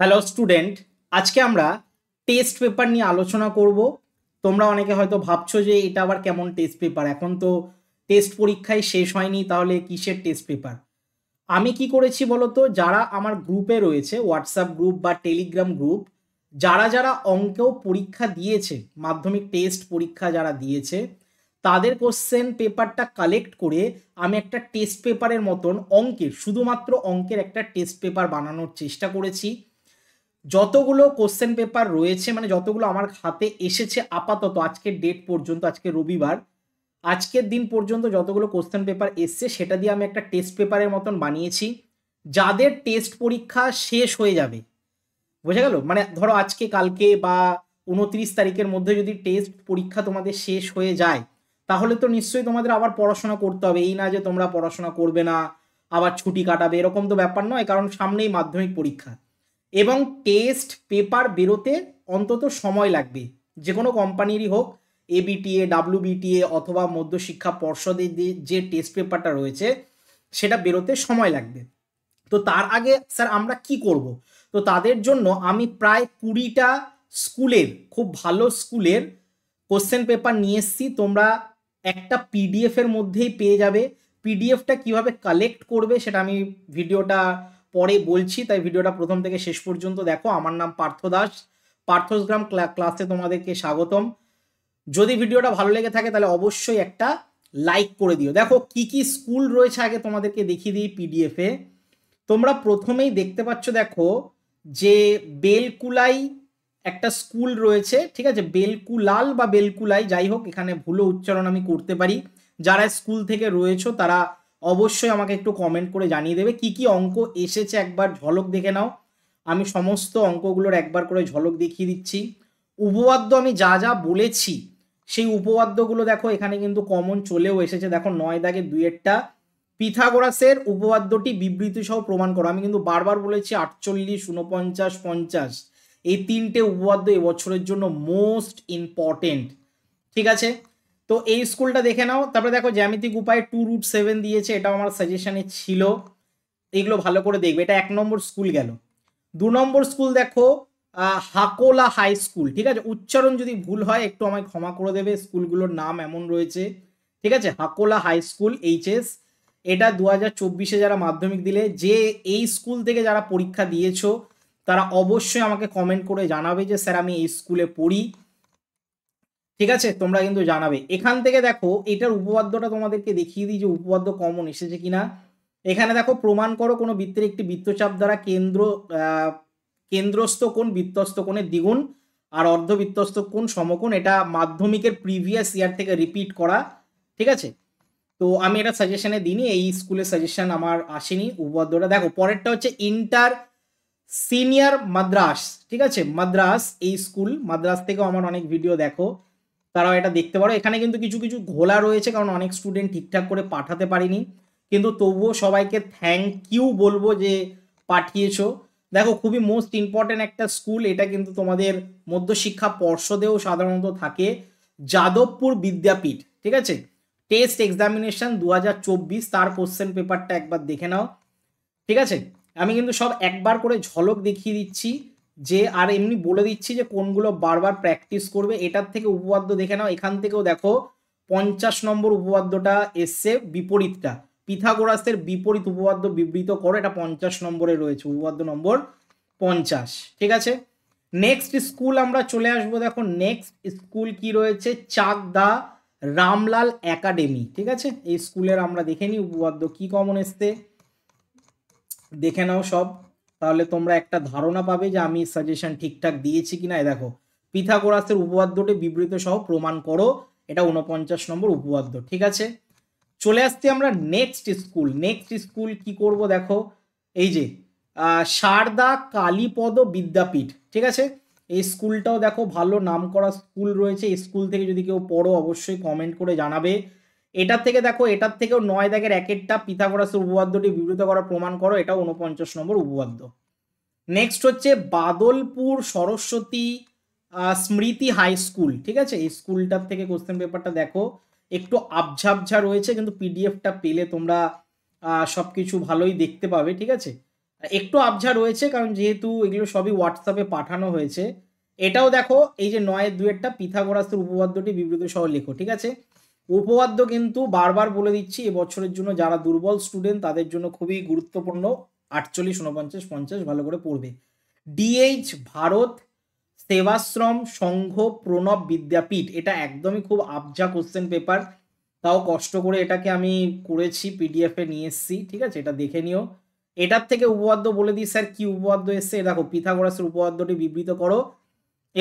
hello student আজকে আমরা test paper নিয়ে আলোচনা করব তোমরা অনেকে হয়তো ভাবছো যে এটা আবার কেমন টেস্ট পেপার এখন তো টেস্ট পরীক্ষায় শেষ হয়নি তাহলে কিসের টেস্ট পেপার আমি কি করেছি বলতো যারা আমার গ্রুপে রয়েছে হোয়াটসঅ্যাপ গ্রুপ বা টেলিগ্রাম গ্রুপ যারা যারা অঙ্কেও পরীক্ষা দিয়েছে মাধ্যমিক টেস্ট পরীক্ষা যারা দিয়েছে তাদের কোশ্চেন পেপারটা কালেক্ট করে আমি একটা টেস্ট পেপারের মতন অঙ্কের শুধুমাত্র অঙ্কের একটা টেস্ট পেপার বানানোর চেষ্টা করেছি যতগুলো কোশ্চেন পেপার রয়েছে মানে যতগুলো আমার হাতে এসেছে আপাতত আজকের ডেট পর্যন্ত আজকে রবিবার আজকের দিন পর্যন্ত যতগুলো কোশ্চেন পেপার এসছে সেটা দিয়ে আমি একটা টেস্ট পেপারের মতন বানিয়েছি যাদের টেস্ট পরীক্ষা শেষ হয়ে যাবে বোঝা গেল মানে ধরো আজকে কালকে বা উনত্রিশ তারিখের মধ্যে যদি টেস্ট পরীক্ষা তোমাদের শেষ হয়ে যায় তাহলে তো নিশ্চয়ই তোমাদের আবার পড়াশোনা করতে হবে এই না যে তোমরা পড়াশোনা করবে না আবার ছুটি কাটাবে এরকম তো ব্যাপার নয় কারণ সামনেই মাধ্যমিক পরীক্ষা এবং টেস্ট পেপার বেরোতে অন্তত সময় লাগবে যে কোনো কোম্পানিরই হোক এবিটিএ বিটিএ অথবা মধ্যশিক্ষা পর্ষদের যে টেস্ট পেপারটা রয়েছে সেটা বেরোতে সময় লাগবে তো তার আগে স্যার আমরা কি করব তো তাদের জন্য আমি প্রায় কুড়িটা স্কুলের খুব ভালো স্কুলের কোশ্চেন পেপার নিয়ে এসছি তোমরা একটা পিডিএফের মধ্যেই পেয়ে যাবে পিডিএফটা কিভাবে কালেক্ট করবে সেটা আমি ভিডিওটা পরে বলছি তাই ভিডিওটা প্রথম থেকে শেষ পর্যন্ত দেখো আমার নাম পার্থ দাস পার্থসগ্রাম ক্লাসে তোমাদেরকে স্বাগতম যদি ভিডিওটা ভালো লেগে থাকে তাহলে অবশ্যই একটা লাইক করে দিও দেখো কি কি স্কুল রয়েছে আগে তোমাদেরকে দেখিয়ে দিই পিডিএফে তোমরা প্রথমেই দেখতে পাচ্ছ দেখো যে বেলকুলাই একটা স্কুল রয়েছে ঠিক আছে বেলকুলাল বা বেলকুলাই যাই হোক এখানে ভুলো উচ্চারণ আমি করতে পারি যারা স্কুল থেকে রয়েছে তারা অবশ্যই আমাকে একটু কমেন্ট করে জানিয়ে দেবে কি কি অঙ্ক এসেছে একবার ঝলক দেখে নাও আমি সমস্ত অঙ্কগুলোর একবার করে ঝলক দেখিয়ে দিচ্ছি উপপাদ্য আমি যা যা বলেছি সেই উপপাদ্যগুলো দেখো এখানে কিন্তু কমন চলেও এসেছে দেখো নয় দাগের দুয়েরটা পিথাগোরাসের উপপাদ্যটি বিবৃতি সহ প্রমাণ করো আমি কিন্তু বারবার বলেছি আটচল্লিশ উনপঞ্চাশ পঞ্চাশ এই তিনটে উপপাদ্য এবছরের জন্য মোস্ট ইম্পর্টেন্ট ঠিক আছে তো এই স্কুলটা দেখে নাও তারপরে দেখো জ্যামিতিক উপায়ে টু রুট সেভেন দিয়েছে এটাও আমার সাজেশনে ছিল এগুলো ভালো করে দেখবে এটা এক নম্বর স্কুল গেল দু নম্বর স্কুল দেখো হাকোলা হাই স্কুল ঠিক আছে উচ্চারণ যদি ভুল হয় একটু আমায় ক্ষমা করে দেবে স্কুলগুলোর নাম এমন রয়েছে ঠিক আছে হাকোলা হাই স্কুল এইচএস এটা দু হাজার চব্বিশে যারা মাধ্যমিক দিলে যে এই স্কুল থেকে যারা পরীক্ষা দিয়েছো তারা অবশ্যই আমাকে কমেন্ট করে জানাবে যে স্যার আমি এই স্কুলে পড়ি ঠিক আছে তোমরা কিন্তু জানাবে এখান থেকে দেখো এটার উপবাদ্যটা তোমাদেরকে দেখিয়ে দিই যে উপবাদ্য কমন এসেছে কিনা এখানে দেখো প্রমাণ করো কোনো বৃত্তের একটি বৃত্তচাপ দ্বারা কেন্দ্র কেন্দ্রস্থ কোণ বৃত্তস্থ কোণের দ্বিগুণ আর অর্ধবৃত্তস্থ কোণ সমকোণ এটা মাধ্যমিকের প্রিভিয়াস ইয়ার থেকে রিপিট করা ঠিক আছে তো আমি এটা সাজেশনে দিইনি এই স্কুলের সাজেশন আমার আসেনি উপবাদ্যটা দেখো পরেরটা হচ্ছে ইন্টার সিনিয়র মাদ্রাস ঠিক আছে মাদ্রাস এই স্কুল মাদ্রাস থেকেও আমার অনেক ভিডিও দেখো তারাও এটা দেখতে পারো এখানে কিন্তু কিছু কিছু ঘোলা রয়েছে কারণ অনেক স্টুডেন্ট ঠিকঠাক করে পাঠাতে পারিনি কিন্তু তবুও সবাইকে থ্যাংক ইউ বলবো যে পাঠিয়েছো দেখো খুবই মোস্ট ইম্পর্টেন্ট একটা স্কুল এটা কিন্তু তোমাদের মধ্যশিক্ষা পর্ষদেও সাধারণত থাকে যাদবপুর বিদ্যাপীঠ ঠিক আছে টেস্ট এক্সামিনেশন দু তার কোশ্চেন পেপারটা একবার দেখে নাও ঠিক আছে আমি কিন্তু সব একবার করে ঝলক দেখিয়ে দিচ্ছি যে আর এমনি বলে দিচ্ছি যে কোনগুলো বারবার প্র্যাকটিস করবে এটার থেকে উপপাদ্য দেখে নাও এখান থেকেও দেখো পঞ্চাশ নম্বর উপপাদ্যটা এসছে বিপরীতটা পিথাগোরাসের বিপরীত উপপাদ্য বিবৃত করো এটা পঞ্চাশ নম্বরে রয়েছে উপপাদ্য নম্বর পঞ্চাশ ঠিক আছে নেক্সট স্কুল আমরা চলে আসবো দেখো নেক্সট স্কুল কি রয়েছে চাক দা রামলাল একাডেমি ঠিক আছে এই স্কুলের আমরা দেখে নিই উপপাদ্য কি কমন এসতে দেখে নাও সব তাহলে তোমরা একটা ধারণা পাবে যে আমি সাজেশন ঠিকঠাক দিয়েছি কি না দেখো পিথাগোরাসের উপবাদ্যটি বিবৃত সহ প্রমাণ করো এটা উনপঞ্চাশ নম্বর উপবাদ্য ঠিক আছে চলে আসছি আমরা নেক্সট স্কুল নেক্সট স্কুল কি করব দেখো এই যে সারদা কালীপদ বিদ্যাপীঠ ঠিক আছে এই স্কুলটাও দেখো ভালো নাম করা স্কুল রয়েছে স্কুল থেকে যদি কেউ পড়ো অবশ্যই কমেন্ট করে জানাবে এটার থেকে দেখো এটার থেকেও নয় দাগের একেরটা পিথাগোরাসের উপবাদ্যটি বিবৃত করা প্রমাণ করো এটা উনপঞ্চাশ নম্বর উপবাদ্য নেক্সট হচ্ছে বাদলপুর সরস্বতী স্মৃতি হাই স্কুল ঠিক আছে এই স্কুলটার থেকে কোশ্চেন পেপারটা দেখো একটু আবঝাবঝা রয়েছে কিন্তু পিডিএফটা পেলে তোমরা সব কিছু ভালোই দেখতে পাবে ঠিক আছে একটু আবঝা রয়েছে কারণ যেহেতু এগুলো সবই হোয়াটসঅ্যাপে পাঠানো হয়েছে এটাও দেখো এই যে নয়ের দুয়েরটা পিথাগোরাসের উপবাদ্যটি বিবৃত সহ লেখো ঠিক আছে উপপাদ্য কিন্তু বারবার বলে দিচ্ছি এবছরের জন্য যারা দুর্বল স্টুডেন্ট তাদের জন্য খুবই গুরুত্বপূর্ণ আটচল্লিশ উনপঞ্চাশ পঞ্চাশ ভালো করে পড়বে ডিএইচ ভারত সেবাশ্রম সংঘ প্রণব বিদ্যাপীঠ এটা একদমই খুব আবজা কোশ্চেন পেপার তাও কষ্ট করে এটাকে আমি করেছি পিডিএফে নিয়ে এসেছি ঠিক আছে এটা দেখে নিও এটার থেকে উপপাদ্য বলে দিই স্যার কি উপপাদ্য এসছে দেখো পিথাগোরাসের উপপাদ্যটি বিবৃত করো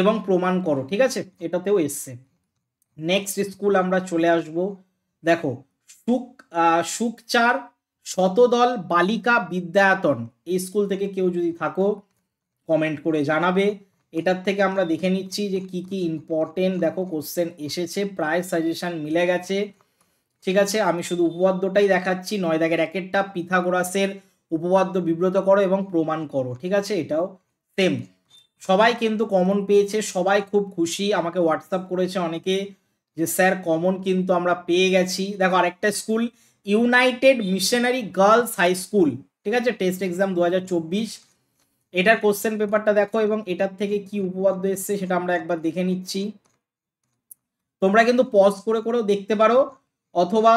এবং প্রমাণ করো ঠিক আছে এটাতেও এসছে নেক্সট স্কুল আমরা চলে আসব দেখো সুখ সুখচার শতদল বালিকা বিদ্যায়তন এই স্কুল থেকে কেউ যদি থাকো কমেন্ট করে জানাবে এটার থেকে আমরা দেখে নিচ্ছি যে কি কি ইম্পর্টেন্ট দেখো কোশ্চেন এসেছে প্রায় সাজেশান মিলে গেছে ঠিক আছে আমি শুধু উপপাদ্যটাই দেখাচ্ছি নয় দাগের একেরটা পিথাগোরাসের উপপাদ্য বিব্রত করো এবং প্রমাণ করো ঠিক আছে এটাও সেম সবাই কিন্তু কমন পেয়েছে সবাই খুব খুশি আমাকে হোয়াটসঅ্যাপ করেছে অনেকে যে স্যার কমন কিন্তু আমরা পেয়ে গেছি দেখো আরেকটা school united missionary girls high school ঠিক আছে টেস্ট এক্সাম দু এটার কোশ্চেন পেপারটা দেখো এবং এটার থেকে কি উপপাদ্য এসছে সেটা আমরা একবার দেখে নিচ্ছি তোমরা কিন্তু পজ করে করেও দেখতে পারো অথবা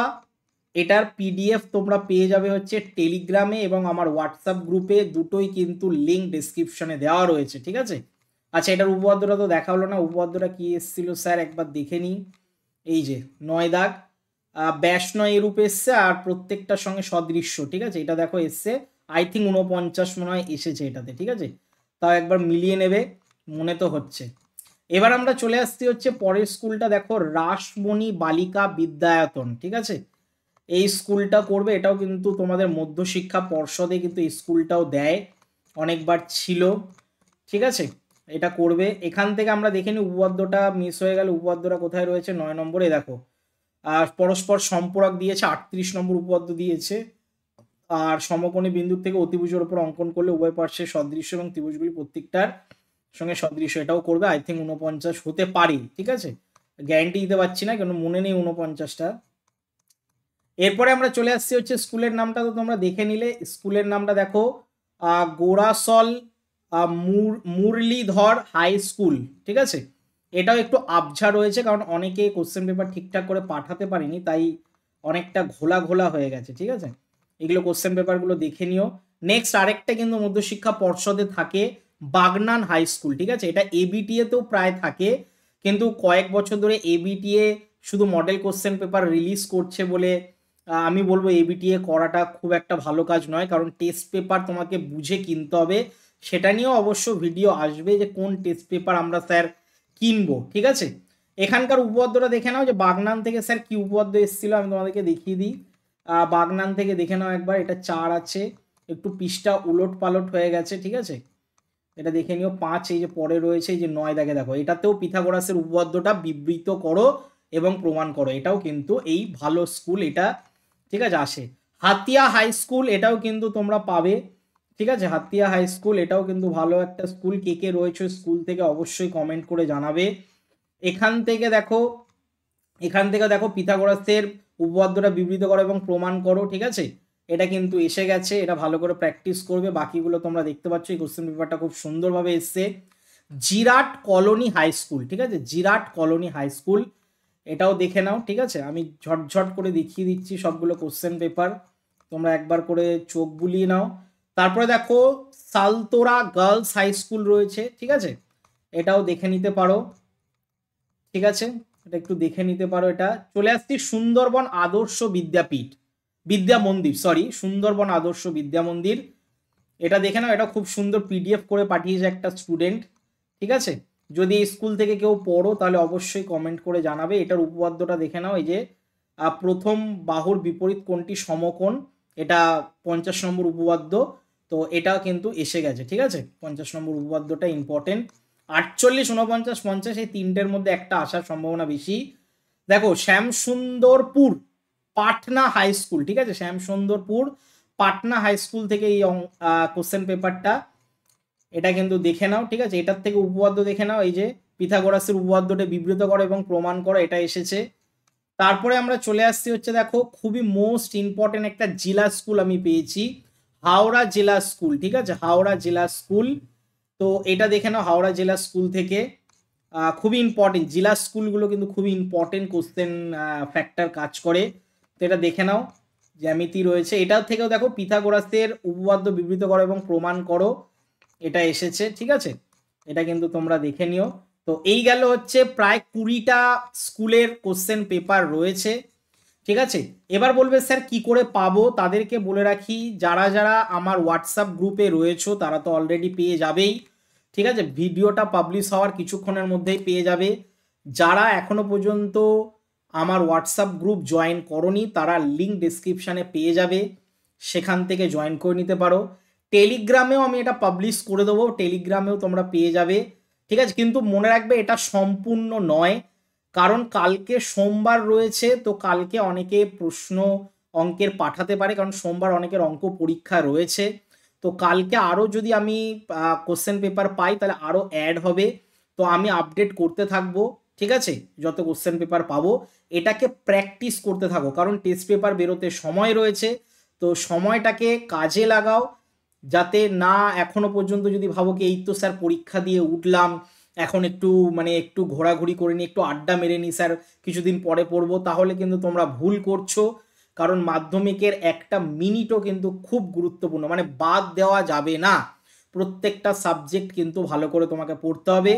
এটার পিডিএফ তোমরা পেয়ে যাবে হচ্ছে টেলিগ্রামে এবং আমার হোয়াটসঅ্যাপ গ্রুপে দুটোই কিন্তু লিঙ্ক ডিসক্রিপশনে দেওয়া রয়েছে ঠিক আছে আচ্ছা এটার উপপাদ্যটা তো দেখা হলো না উপপাদ্যটা কি এসছিল স্যার একবার দেখে নিই এই যে নয় দাগ ব্যাস নয় এরূপ এসছে আর প্রত্যেকটার সঙ্গে সদৃশ্য ঠিক আছে এটা দেখো এসছে আই থিঙ্ক উনপঞ্চাশ মনে হয় এসেছে এটাতে ঠিক আছে তাও একবার মিলিয়ে নেবে মনে তো হচ্ছে এবার আমরা চলে আসছি হচ্ছে পরের স্কুলটা দেখো রাসমণি বালিকা বিদ্যায়তন ঠিক আছে এই স্কুলটা করবে এটাও কিন্তু তোমাদের মধ্যশিক্ষা পর্ষদে কিন্তু স্কুলটাও দেয় অনেকবার ছিল ঠিক আছে এটা করবে এখান থেকে আমরা দেখে নিই উপবাদ্যটা মিস হয়ে গেল উপবাদ্যটা কোথায় রয়েছে নয় নম্বরে দেখো আর পরস্পর সম্পূরক দিয়েছে আটত্রিশ নম্বর উপবাদ্য দিয়েছে আর সমকোণী বিন্দু থেকে অতিভুজের উপর অঙ্কন করলে উভয় পার্শ্বের সদৃশ্য এবং ত্রিভুজগুলি প্রত্যেকটার সঙ্গে সদৃশ্য এটাও করবে আই থিঙ্ক উনপঞ্চাশ হতে পারি ঠিক আছে গ্যারান্টি দিতে পারছি না কেন মনে নেই উনপঞ্চাশটা এরপরে আমরা চলে আসছি হচ্ছে স্কুলের নামটা তো তোমরা দেখে নিলে স্কুলের নামটা দেখো গোরাসল মুরলীধর হাই স্কুল ঠিক আছে এটাও একটু আবঝা রয়েছে কারণ অনেকে কোশ্চেন পেপার ঠিকঠাক করে পাঠাতে পারেনি তাই অনেকটা ঘোলা ঘোলা হয়ে গেছে ঠিক আছে এগুলো কোশ্চেন পেপারগুলো দেখে নিও নেক্সট আরেকটা কিন্তু মধ্যশিক্ষা পর্ষদে থাকে বাগনান হাই স্কুল ঠিক আছে এটা এবিটিএতেও প্রায় থাকে কিন্তু কয়েক বছর ধরে এবিটিএ শুধু মডেল কোশ্চেন পেপার রিলিজ করছে বলে আমি বলবো এবিটিএ করাটা খুব একটা ভালো কাজ নয় কারণ টেস্ট পেপার তোমাকে বুঝে কিনতে হবে সেটা নিয়েও অবশ্য ভিডিও আসবে যে কোন টেস্ট পেপার আমরা স্যার কিনবো ঠিক আছে এখানকার উপপাদ্যটা দেখে নাও যে বাগনান থেকে স্যার কি উপপাদ্য এসেছিলো আমি তোমাদেরকে দেখিয়ে দিই বাগনান থেকে দেখে নাও একবার এটা চার আছে একটু পিসটা উলট পালট হয়ে গেছে ঠিক আছে এটা দেখে নিও পাঁচ এই যে পরে রয়েছে এই যে নয় দাগে দেখো এটাতেও পিথাগোরাসের উপপাদ্যটা বিবৃত করো এবং প্রমাণ করো এটাও কিন্তু এই ভালো স্কুল এটা ঠিক আছে আসে হাতিয়া হাই স্কুল এটাও কিন্তু তোমরা পাবে ঠিক আছে হাতিয়া হাই স্কুল এটাও কিন্তু ভালো একটা স্কুল কে কে রয়েছে স্কুল থেকে অবশ্যই কমেন্ট করে জানাবে এখান থেকে দেখো এখান থেকে দেখো পিথাগোরাসের উপবাদ্যটা বিবৃত করো এবং প্রমাণ করো ঠিক আছে এটা কিন্তু এসে গেছে এটা ভালো করে প্র্যাকটিস করবে বাকিগুলো তোমরা দেখতে পাচ্ছ এই কোশ্চেন পেপারটা খুব সুন্দরভাবে এসছে জিরাট কলোনি হাই স্কুল ঠিক আছে জিরাট কলোনি হাই স্কুল এটাও দেখে নাও ঠিক আছে আমি ঝটঝট করে দেখিয়ে দিচ্ছি সবগুলো কোশ্চেন পেপার তোমরা একবার করে চোখ বুলিয়ে নাও তারপরে দেখো সালতোরা গার্লস হাই স্কুল রয়েছে ঠিক আছে এটাও দেখে নিতে পারো ঠিক আছে এটা একটু দেখে নিতে পারো এটা চলে আসছি সুন্দরবন আদর্শ বিদ্যাপীঠ বিদ্যা মন্দির সরি সুন্দরবন আদর্শ বিদ্যা মন্দির এটা দেখে নাও এটা খুব সুন্দর পিডিএফ করে পাঠিয়েছে একটা স্টুডেন্ট ঠিক আছে যদি স্কুল থেকে কেউ পড়ো তাহলে অবশ্যই কমেন্ট করে জানাবে এটার উপপাদ্যটা দেখে নাও এই যে প্রথম বাহুর বিপরীত কোনটি সমকোণ এটা পঞ্চাশ নম্বর উপবাদ্য তো এটা কিন্তু এসে গেছে ঠিক আছে পঞ্চাশ নম্বর উপবাদ্যটা ইম্পর্টেন্ট আটচল্লিশ উনপঞ্চাশ পঞ্চাশ এই তিনটের মধ্যে একটা আসার সম্ভাবনা বেশি দেখো শ্যামসুন্দরপুর পাটনা হাই স্কুল ঠিক আছে শ্যামসুন্দরপুর পাটনা হাই স্কুল থেকে এই কোশ্চেন পেপারটা এটা কিন্তু দেখে নাও ঠিক আছে এটার থেকে উপবাদ্য দেখে নাও এই যে পিথাগোরাসের উপবাদ্যটা বিবৃত করো এবং প্রমাণ করো এটা এসেছে তারপরে আমরা চলে আসছি হচ্ছে দেখো খুবই মোস্ট ইম্পর্টেন্ট একটা জেলা স্কুল আমি পেয়েছি হাওড়া জেলা স্কুল ঠিক আছে হাওড়া জেলা স্কুল তো এটা দেখে নাও হাওড়া জেলা স্কুল থেকে খুবই ইম্পর্টেন্ট জেলা স্কুলগুলো কিন্তু খুবই ইম্পর্টেন্ট কোশ্চেন ফ্যাক্টর কাজ করে তো এটা দেখে নাও জ্যামিতি রয়েছে এটার থেকেও দেখো পিথাগোরাসের উপবাদ্য বিবৃত করো এবং প্রমাণ করো এটা এসেছে ঠিক আছে এটা কিন্তু তোমরা দেখে নিও তো এই গেল হচ্ছে প্রায় কুড়িটা স্কুলের কোশ্চেন পেপার রয়েছে ঠিক আছে এবার বলবে স্যার কি করে পাবো তাদেরকে বলে রাখি যারা যারা আমার হোয়াটসঅ্যাপ গ্রুপে রয়েছো তারা তো অলরেডি পেয়ে যাবেই ঠিক আছে ভিডিওটা পাবলিশ হওয়ার কিছুক্ষণের মধ্যেই পেয়ে যাবে যারা এখনো পর্যন্ত আমার হোয়াটসঅ্যাপ গ্রুপ জয়েন করনি তারা লিঙ্ক ডিসক্রিপশানে পেয়ে যাবে সেখান থেকে জয়েন করে নিতে পারো টেলিগ্রামেও আমি এটা পাবলিশ করে দেবো টেলিগ্রামেও তোমরা পেয়ে যাবে ঠিক আছে কিন্তু মনে রাখবে এটা সম্পূর্ণ নয় কারণ কালকে সোমবার রয়েছে তো কালকে অনেকে প্রশ্ন অঙ্কের পাঠাতে পারে কারণ সোমবার অনেকের অঙ্ক পরীক্ষা রয়েছে তো কালকে আরও যদি আমি কোশ্চেন পেপার পাই তাহলে আরও অ্যাড হবে তো আমি আপডেট করতে থাকবো ঠিক আছে যত কোশ্চেন পেপার পাবো এটাকে প্র্যাকটিস করতে থাকো কারণ টেস্ট পেপার বেরোতে সময় রয়েছে তো সময়টাকে কাজে লাগাও যাতে না এখনো পর্যন্ত যদি ভাবো কি এই তো স্যার পরীক্ষা দিয়ে উঠলাম এখন একটু মানে একটু ঘোরাঘুরি করে নিই একটু আড্ডা মেরে নিই স্যার কিছুদিন পরে পড়বো তাহলে কিন্তু তোমরা ভুল করছো কারণ মাধ্যমিকের একটা মিনিটও কিন্তু খুব গুরুত্বপূর্ণ মানে বাদ দেওয়া যাবে না প্রত্যেকটা সাবজেক্ট কিন্তু ভালো করে তোমাকে পড়তে হবে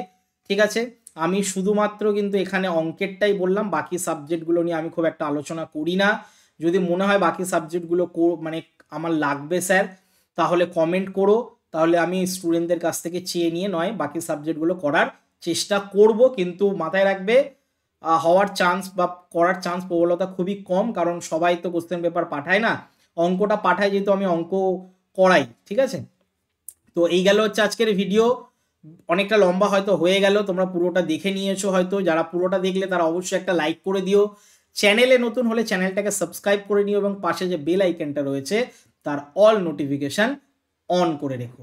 ঠিক আছে আমি শুধুমাত্র কিন্তু এখানে অঙ্কেরটাই বললাম বাকি সাবজেক্টগুলো নিয়ে আমি খুব একটা আলোচনা করি না যদি মনে হয় বাকি সাবজেক্টগুলো মানে আমার লাগবে স্যার তাহলে কমেন্ট করো তাহলে আমি স্টুডেন্টদের কাছ থেকে চেয়ে নিয়ে নয় বাকি সাবজেক্টগুলো করার চেষ্টা করব কিন্তু মাথায় রাখবে হওয়ার চান্স বা করার চান্স প্রবলতা খুবই কম কারণ সবাই তো কোশ্চেন পেপার পাঠায় না অঙ্কটা পাঠায় যেহেতু আমি অঙ্ক করাই ঠিক আছে তো এই গেল হচ্ছে আজকের ভিডিও অনেকটা লম্বা হয়তো হয়ে গেল তোমরা পুরোটা দেখে নিয়েছো হয়তো যারা পুরোটা দেখলে তারা অবশ্যই একটা লাইক করে দিও চ্যানেলে নতুন হলে চ্যানেলটাকে সাবস্ক্রাইব করে নিও এবং পাশে যে বেল আইকনটা রয়েছে তার অল নোটিফিকেশান অন করে রেখো